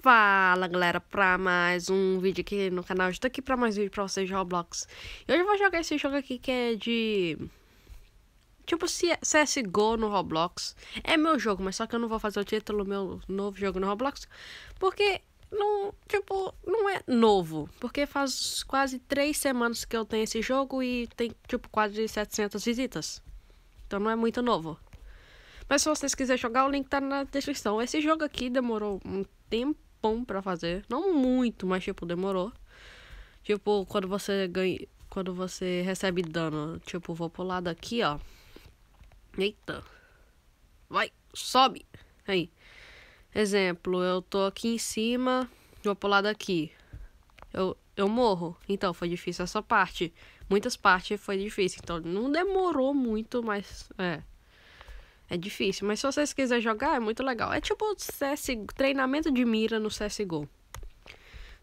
Fala galera, pra mais um vídeo aqui no canal, estou aqui pra mais um vídeo pra vocês de Roblox E hoje eu vou jogar esse jogo aqui que é de... Tipo CSGO no Roblox É meu jogo, mas só que eu não vou fazer o título do meu novo jogo no Roblox Porque, não, tipo, não é novo Porque faz quase três semanas que eu tenho esse jogo e tem, tipo, quase 700 visitas Então não é muito novo mas se vocês quiserem jogar, o link tá na descrição. Esse jogo aqui demorou um tempo tempão para fazer. Não muito, mas tipo, demorou. Tipo, quando você ganha. Quando você recebe dano, tipo, vou pular daqui ó. Eita. Vai, sobe. Aí. Exemplo, eu tô aqui em cima, vou pular daqui Eu, eu morro. Então, foi difícil essa parte. Muitas partes foi difícil. Então, não demorou muito, mas é. É difícil, mas se vocês quiserem jogar, é muito legal. É tipo CS, treinamento de mira no CSGO.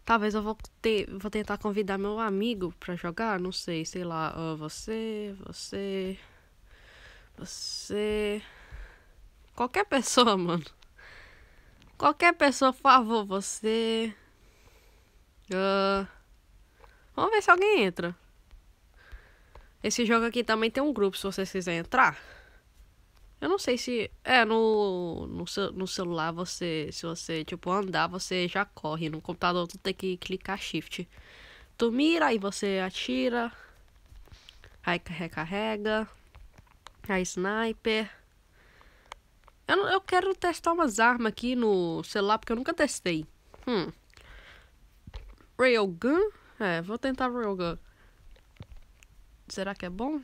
Talvez eu vou, ter, vou tentar convidar meu amigo pra jogar, não sei, sei lá, você, você, você... Qualquer pessoa, mano. Qualquer pessoa, por favor, você... Uh... Vamos ver se alguém entra. Esse jogo aqui também tem um grupo, se vocês quiserem entrar. Eu não sei se. É, no, no, no celular você. Se você, tipo, andar, você já corre. No computador tu tem que clicar shift. Tu mira, aí você atira. Aí recarrega. Aí sniper. Eu, eu quero testar umas armas aqui no celular, porque eu nunca testei. Hum. Railgun? É, vou tentar Railgun. Será que é bom?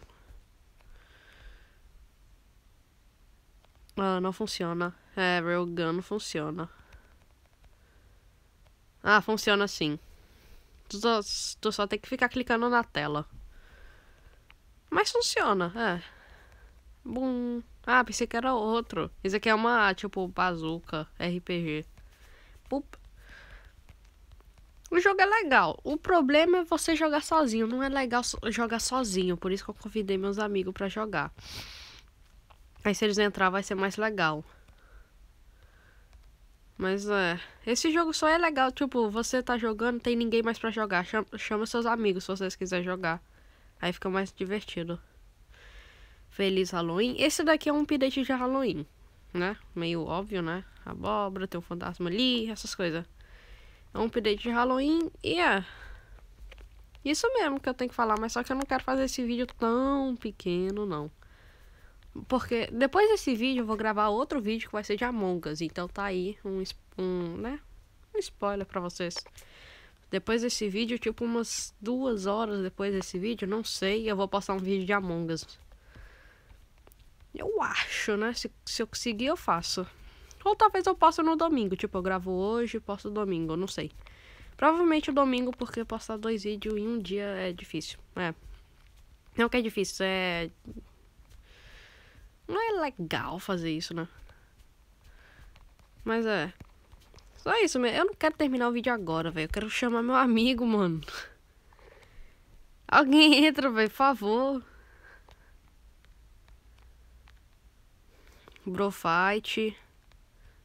Ah, não funciona. É, Railgun não funciona. Ah, funciona sim. Tu só, tu só tem que ficar clicando na tela. Mas funciona, é. Bum. Ah, pensei que era outro. Isso aqui é uma, tipo, bazuca RPG. Pup. O jogo é legal. O problema é você jogar sozinho. Não é legal jogar sozinho. Por isso que eu convidei meus amigos para jogar. Aí se eles entrar vai ser mais legal. Mas é. Esse jogo só é legal, tipo, você tá jogando, tem ninguém mais pra jogar. Chama, chama seus amigos se vocês quiserem jogar. Aí fica mais divertido. Feliz Halloween. Esse daqui é um update de Halloween, né? Meio óbvio, né? Abóbora, tem um fantasma ali, essas coisas. É um update de Halloween e é. Isso mesmo que eu tenho que falar, mas só que eu não quero fazer esse vídeo tão pequeno, não. Porque depois desse vídeo eu vou gravar outro vídeo que vai ser de Among Us. Então tá aí um, um né? Um spoiler pra vocês. Depois desse vídeo, tipo umas duas horas depois desse vídeo, não sei, eu vou postar um vídeo de Among Us. Eu acho, né? Se, se eu conseguir, eu faço. Ou talvez eu possa no domingo. Tipo, eu gravo hoje e posto domingo, não sei. Provavelmente o domingo, porque postar dois vídeos em um dia é difícil. É. Não que é difícil, é legal fazer isso, né? Mas é. Só isso mesmo. Eu não quero terminar o vídeo agora, velho. Eu quero chamar meu amigo, mano. Alguém entra, velho, por favor. Brofight.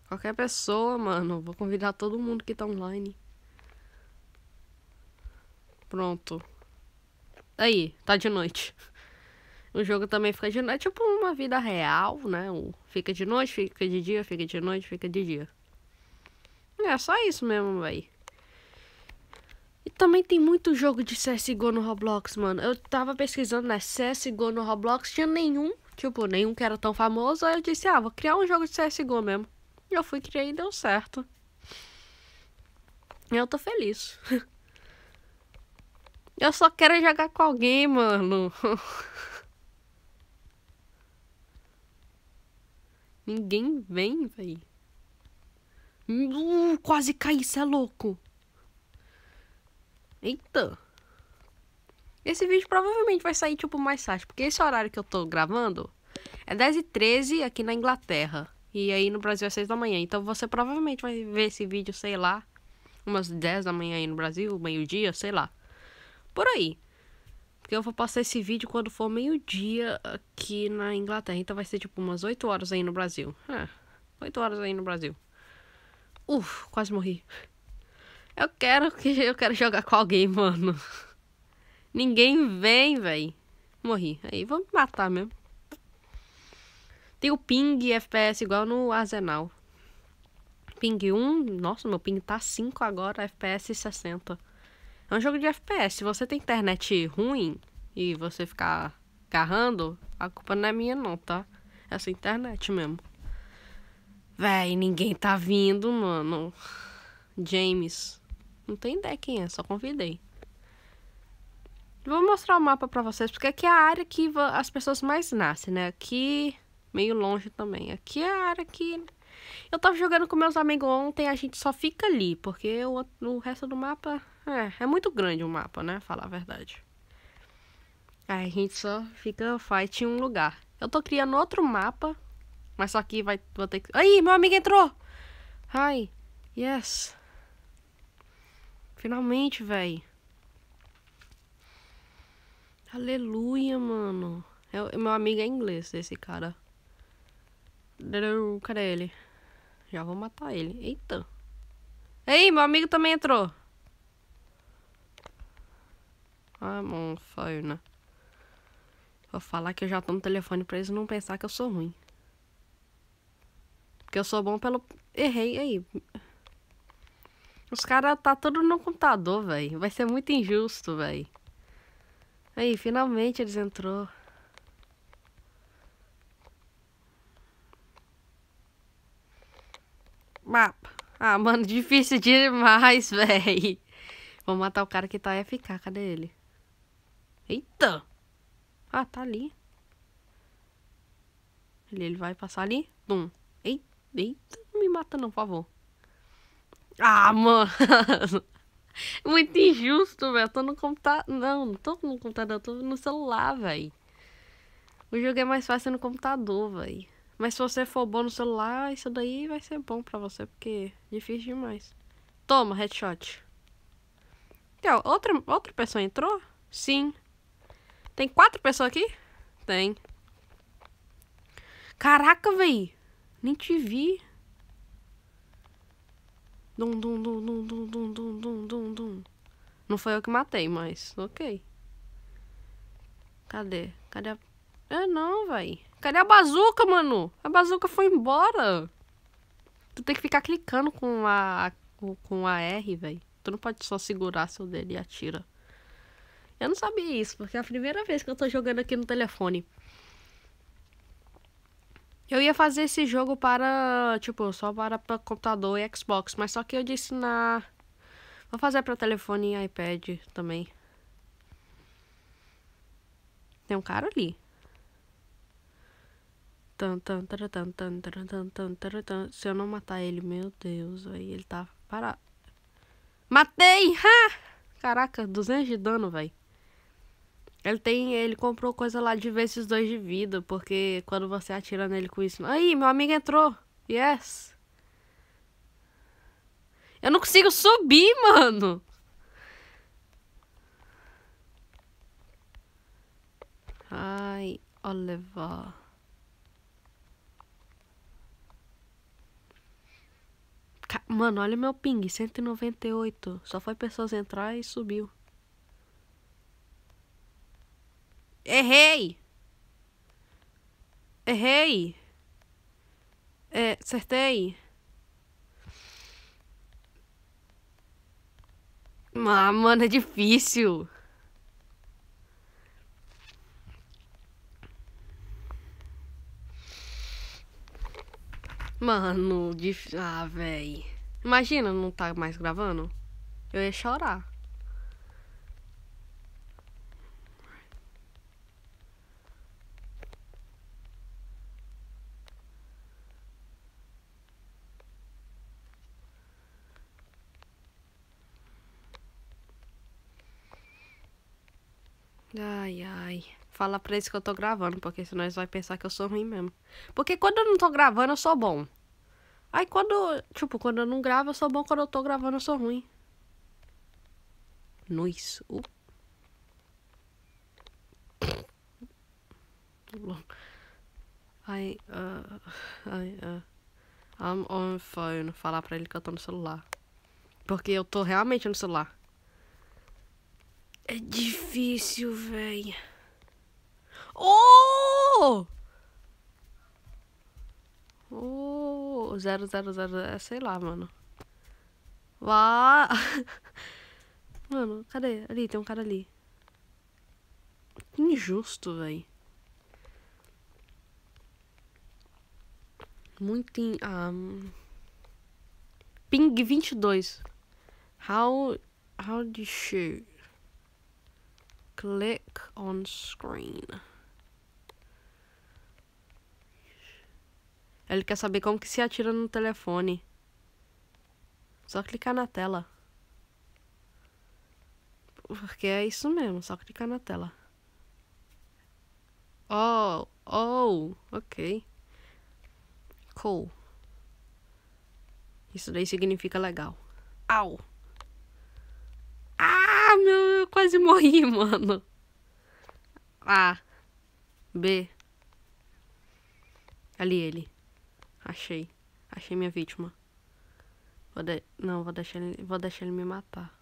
Qualquer pessoa, mano. Vou convidar todo mundo que tá online. Pronto. Aí, tá de noite. O jogo também fica de noite. É tipo uma vida real, né? Fica de noite, fica de dia, fica de noite, fica de dia. É só isso mesmo, véi. E também tem muito jogo de CSGO no Roblox, mano. Eu tava pesquisando, né? CSGO no Roblox, tinha nenhum. Tipo, nenhum que era tão famoso. Aí eu disse, ah, vou criar um jogo de CSGO mesmo. E eu fui criar e deu certo. Eu tô feliz. Eu só quero jogar com alguém, mano. Ninguém vem, véi. Uh, quase caí, cê é louco. Eita. Esse vídeo provavelmente vai sair, tipo, mais tarde. Porque esse horário que eu tô gravando é 10h13 aqui na Inglaterra. E aí no Brasil é 6 da manhã. Então você provavelmente vai ver esse vídeo, sei lá, umas 10 da manhã aí no Brasil, meio-dia, sei lá. Por aí. Porque eu vou passar esse vídeo quando for meio-dia aqui na Inglaterra. Então vai ser tipo umas 8 horas aí no Brasil. É, 8 horas aí no Brasil. Uf, quase morri. Eu quero que eu quero jogar com alguém, mano. Ninguém vem, véi. Morri. Aí vamos matar mesmo. Tem o ping FPS igual no Arsenal. Ping 1, nossa, meu ping tá 5 agora, FPS 60. É um jogo de FPS. Se você tem internet ruim e você ficar agarrando, a culpa não é minha não, tá? É sua internet mesmo. Véi, ninguém tá vindo, mano. James. Não tem ideia quem é, só convidei. Vou mostrar o mapa pra vocês, porque aqui é a área que as pessoas mais nascem, né? Aqui, meio longe também. Aqui é a área que... Eu tava jogando com meus amigos ontem, a gente só fica ali, porque o resto do mapa é, é muito grande o mapa, né? Falar a verdade. Aí a gente só fica fight em um lugar. Eu tô criando outro mapa, mas só que vai vou ter que... Aí, meu amigo entrou! Ai, yes. Finalmente, velho. Aleluia, mano. Eu, é meu amigo é inglês, esse cara. Cadê ele? Já vou matar ele. Eita. Ei, meu amigo também entrou. Ah, on né? phone. Vou falar que eu já tô no telefone pra eles não pensar que eu sou ruim. Porque eu sou bom pelo... Errei aí. Os caras tá todo no computador, velho. Vai ser muito injusto, velho. Aí, finalmente eles entrou. Mapa. Ah, mano, difícil demais, velho. Vou matar o cara que tá FK. Cadê ele? Eita! Ah, tá ali. Ele, ele vai passar ali. Dum. Eita, não me mata não, por favor. Ah, mano. Muito injusto, velho. Tô no computador. Não, não tô no computador, tô no celular, velho. O jogo é mais fácil no computador, velho. Mas se você for bom no celular, isso daí vai ser bom pra você, porque é difícil demais. Toma, headshot. Então, outra, outra pessoa entrou? Sim. Tem quatro pessoas aqui? Tem. Caraca, véi. Nem te vi. Dum, dum, dum, dum, dum, dum, dum, dum, dum, dum. Não foi eu que matei, mas ok. Cadê? Cadê a... É, não, véi. Cadê a bazuca, mano? A bazuca foi embora. Tu tem que ficar clicando com a, com a R, véi. Tu não pode só segurar seu dedo e atira. Eu não sabia isso, porque é a primeira vez que eu tô jogando aqui no telefone. Eu ia fazer esse jogo para, tipo, só para, para computador e Xbox, mas só que eu disse na... Vou fazer para telefone e iPad também. Tem um cara ali. Se eu não matar ele, meu Deus, aí ele tá parado. Matei! Ha! Caraca, 200 de dano, velho. Ele tem. Ele comprou coisa lá de ver esses dois de vida, porque quando você atira nele com isso. Aí, meu amigo entrou! Yes! Eu não consigo subir, mano! Ai, Oliver. Mano, olha meu ping, 198. Só foi pessoas entrar e subiu. Errei. Errei. É, acertei. Ah, mano, é difícil. Mano, dif... ah, velho. Imagina não tá mais gravando. Eu ia chorar. Ai, ai. Fala pra eles que eu tô gravando, porque senão eles vão pensar que eu sou ruim mesmo. Porque quando eu não tô gravando, eu sou bom. Aí quando, tipo, quando eu não gravo, eu sou bom. Quando eu tô gravando, eu sou ruim. Nois. Uh. I, uh, ah, I, uh, ah. I'm on phone. Falar pra ele que eu tô no celular. Porque eu tô realmente no celular. É difícil, velho. Oh! Oh, zero, zero, zero, é, sei lá, mano. Vá! Mano, cadê? Ali, tem um cara ali. Que injusto, velho. Muito in... Um... Ah, Ping 22. How... How do you click on screen. Ele quer saber como que se atira no telefone. Só clicar na tela. Porque é isso mesmo, só clicar na tela. Oh, oh, ok. Cool. Isso daí significa legal. Au! eu quase morri, mano. A. B. Ali ele. Achei. Achei minha vítima. Vou de... Não, vou deixar ele... Vou deixar ele me matar.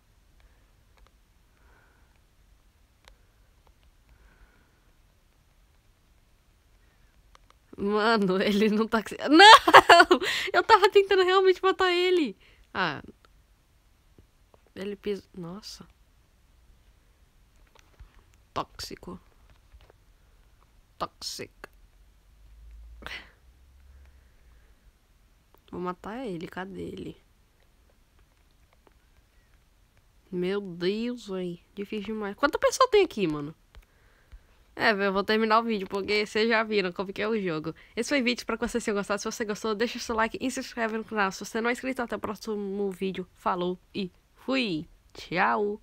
Mano, ele não tá... Não! Eu tava tentando realmente matar ele. Ah. Ele pisa... Nossa tóxico. Tóxico. Vou matar ele, cadê ele? Meu Deus, aí, Difícil demais. Quanta pessoa tem aqui, mano? É, eu vou terminar o vídeo, porque vocês já viram como que é o jogo. Esse foi o vídeo, espero que vocês tenham gostado. Se você gostou, deixa seu like e se inscreve no canal. Se você não é inscrito, até o próximo vídeo. Falou e fui. Tchau.